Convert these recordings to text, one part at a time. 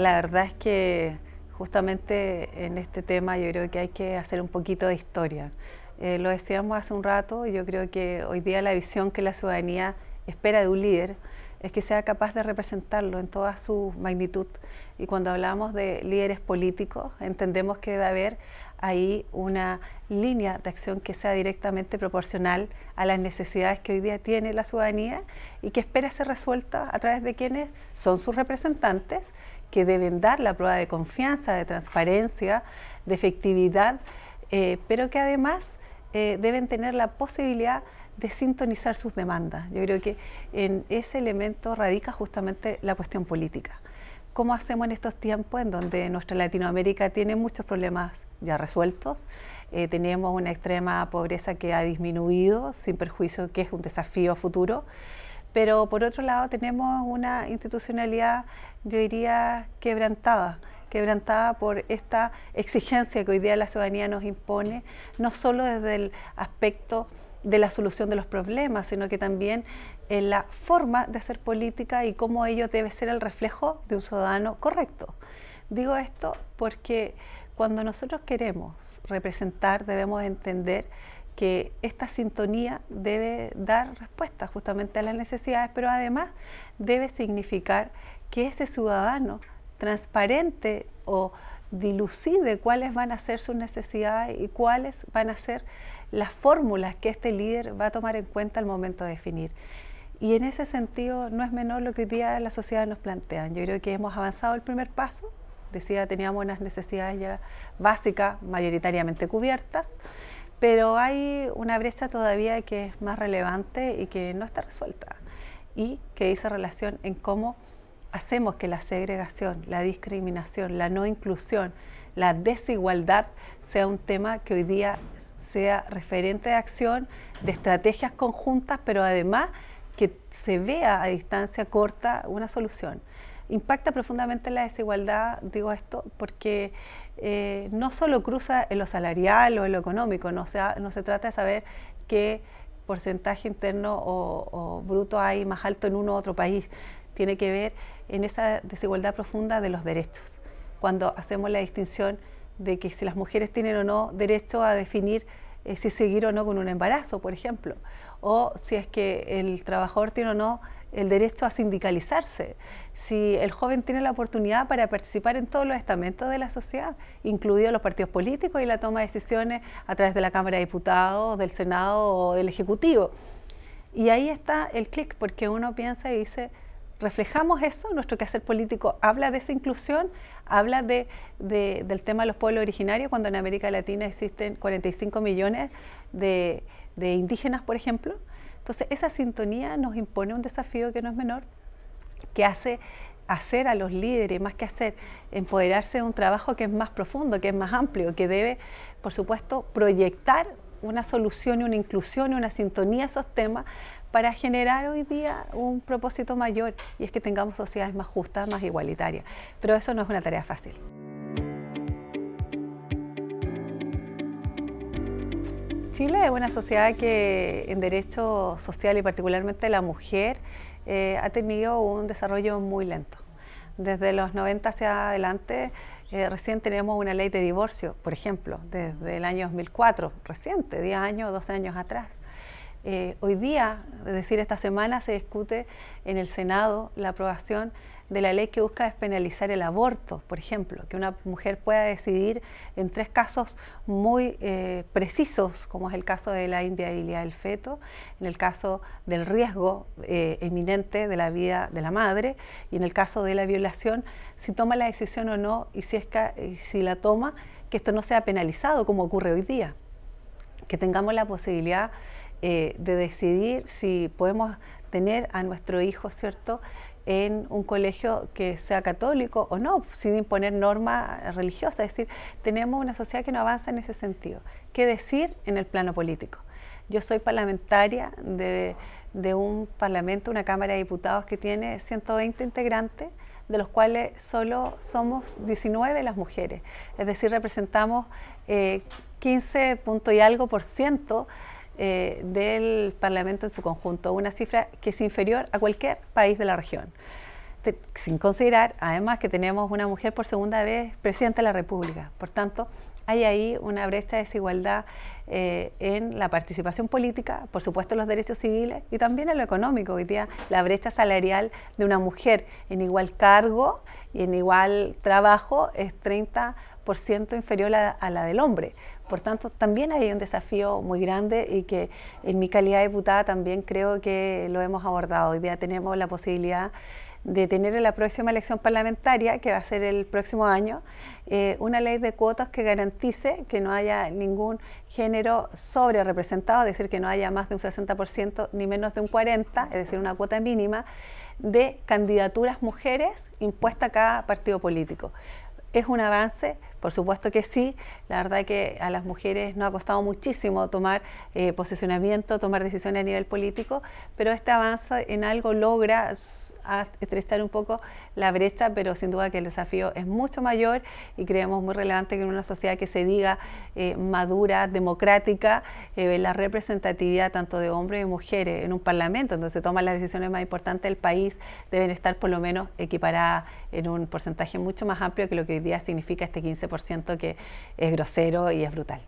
la verdad es que justamente en este tema yo creo que hay que hacer un poquito de historia. Eh, lo decíamos hace un rato, yo creo que hoy día la visión que la ciudadanía espera de un líder es que sea capaz de representarlo en toda su magnitud. Y cuando hablamos de líderes políticos, entendemos que debe haber ahí una línea de acción que sea directamente proporcional a las necesidades que hoy día tiene la ciudadanía y que espera ser resuelta a través de quienes son sus representantes que deben dar la prueba de confianza, de transparencia, de efectividad, eh, pero que además eh, deben tener la posibilidad de sintonizar sus demandas. Yo creo que en ese elemento radica justamente la cuestión política. ¿Cómo hacemos en estos tiempos en donde nuestra Latinoamérica tiene muchos problemas ya resueltos? Eh, tenemos una extrema pobreza que ha disminuido, sin perjuicio que es un desafío futuro pero por otro lado tenemos una institucionalidad, yo diría, quebrantada quebrantada por esta exigencia que hoy día la ciudadanía nos impone, no solo desde el aspecto de la solución de los problemas, sino que también en la forma de hacer política y cómo ello debe ser el reflejo de un ciudadano correcto. Digo esto porque cuando nosotros queremos representar debemos entender que esta sintonía debe dar respuesta justamente a las necesidades, pero además debe significar que ese ciudadano transparente o dilucide cuáles van a ser sus necesidades y cuáles van a ser las fórmulas que este líder va a tomar en cuenta al momento de definir. Y en ese sentido no es menor lo que hoy día la sociedad nos plantea. Yo creo que hemos avanzado el primer paso, decía teníamos unas necesidades ya básicas mayoritariamente cubiertas, pero hay una brecha todavía que es más relevante y que no está resuelta y que dice relación en cómo hacemos que la segregación, la discriminación, la no inclusión, la desigualdad sea un tema que hoy día sea referente de acción, de estrategias conjuntas, pero además que se vea a distancia corta una solución impacta profundamente la desigualdad, digo esto, porque eh, no solo cruza en lo salarial o en lo económico, no, no se trata de saber qué porcentaje interno o, bruto hay más alto en uno u otro país, tiene que ver en esa desigualdad profunda de los derechos, cuando hacemos la distinción de que si las mujeres tienen o no derecho a definir eh, si seguir o no con un embarazo, por ejemplo, o si es que el trabajador tiene o no el derecho a sindicalizarse, si el joven tiene la oportunidad para participar en todos los estamentos de la sociedad, incluidos los partidos políticos y la toma de decisiones a través de la Cámara de Diputados, del Senado o del Ejecutivo. Y ahí está el clic, porque uno piensa y dice, reflejamos eso, nuestro quehacer político habla de esa inclusión, habla del tema de los pueblos originarios, cuando en América Latina existen 45 millones de indígenas, por ejemplo, entonces, esa sintonía nos impone un desafío que no es menor, que hace hacer a los líderes, más que hacer, empoderarse de un trabajo que es más profundo, que es más amplio, que debe, por supuesto, proyectar una solución, una inclusión, una sintonía a esos temas para generar hoy día un propósito mayor y es que tengamos sociedades más justas, más igualitarias. Pero eso no es una tarea fácil. Chile es una sociedad que en derecho social y particularmente la mujer eh, ha tenido un desarrollo muy lento. Desde los 90 hacia adelante eh, recién tenemos una ley de divorcio, por ejemplo, desde el año 2004, reciente, 10 años, 12 años atrás. Eh, hoy día, es decir, esta semana se discute en el Senado la aprobación de la ley que busca despenalizar el aborto, por ejemplo, que una mujer pueda decidir en tres casos muy eh, precisos, como es el caso de la inviabilidad del feto, en el caso del riesgo eh, eminente de la vida de la madre y en el caso de la violación, si toma la decisión o no y si, es que, si la toma, que esto no sea penalizado como ocurre hoy día, que tengamos la posibilidad eh, de decidir si podemos tener a nuestro hijo, ¿cierto? en un colegio que sea católico o no, sin imponer normas religiosas. Es decir, tenemos una sociedad que no avanza en ese sentido. ¿Qué decir en el plano político? Yo soy parlamentaria de, un parlamento, una Cámara de Diputados que tiene 120 integrantes, de los cuales solo somos 19 las mujeres. Es decir, representamos 15 eh, y algo por ciento eh, del Parlamento en su conjunto, una cifra que es inferior a cualquier país de la región. sin considerar, además, que tenemos una mujer por segunda vez presidenta de la República. Por tanto, hay ahí una brecha de desigualdad eh, en la participación política, por supuesto en los derechos civiles y también en lo económico. Hoy día la brecha salarial de una mujer en igual cargo y en igual trabajo es 30 inferior a, la del hombre. Por tanto, también hay un desafío muy grande y que en mi calidad de diputada también creo que lo hemos abordado. Hoy día tenemos la posibilidad de tener en la próxima elección parlamentaria, que va a ser el próximo año, eh, una ley de cuotas que garantice que no haya ningún género sobre representado, es decir, que no haya más de un 60% ni menos de un 40%, es decir, una cuota mínima de candidaturas mujeres impuesta a cada partido político. Es un avance, por supuesto que sí, la verdad que a las mujeres nos ha costado muchísimo tomar eh, posicionamiento, tomar decisiones a nivel político, pero este avance en algo logra estrechar un poco la brecha, pero sin duda que el desafío es mucho mayor y creemos muy relevante que en una sociedad que se diga eh, madura, democrática, eh, la representatividad tanto de hombres y mujeres en un parlamento, donde se toman las decisiones más importantes del país, deben estar por lo menos equiparadas en un porcentaje mucho más amplio que lo que hoy día significa este 15% que es grosero y es brutal.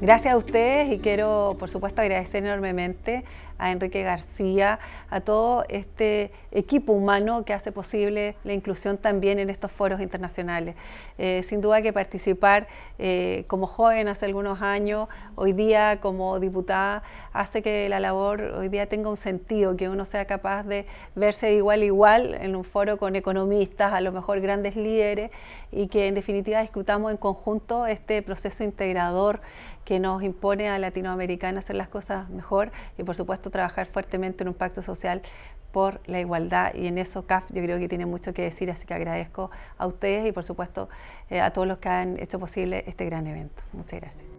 Gracias a ustedes y quiero, por supuesto, agradecer enormemente a Enrique García, a todo este equipo humano que hace posible la inclusión también en estos foros internacionales. Eh, sin duda que participar eh, como joven hace algunos años, hoy día como diputada, hace que la labor hoy día tenga un sentido, que uno sea capaz de verse igual igual en un foro con economistas, a lo mejor grandes líderes, y que en definitiva discutamos en conjunto este proceso integrador que nos impone a Latinoamericana hacer las cosas mejor y por supuesto trabajar fuertemente en un pacto social por la igualdad y en eso CAF yo creo que tiene mucho que decir, así que agradezco a ustedes y por supuesto eh, a todos los que han hecho posible este gran evento. Muchas gracias.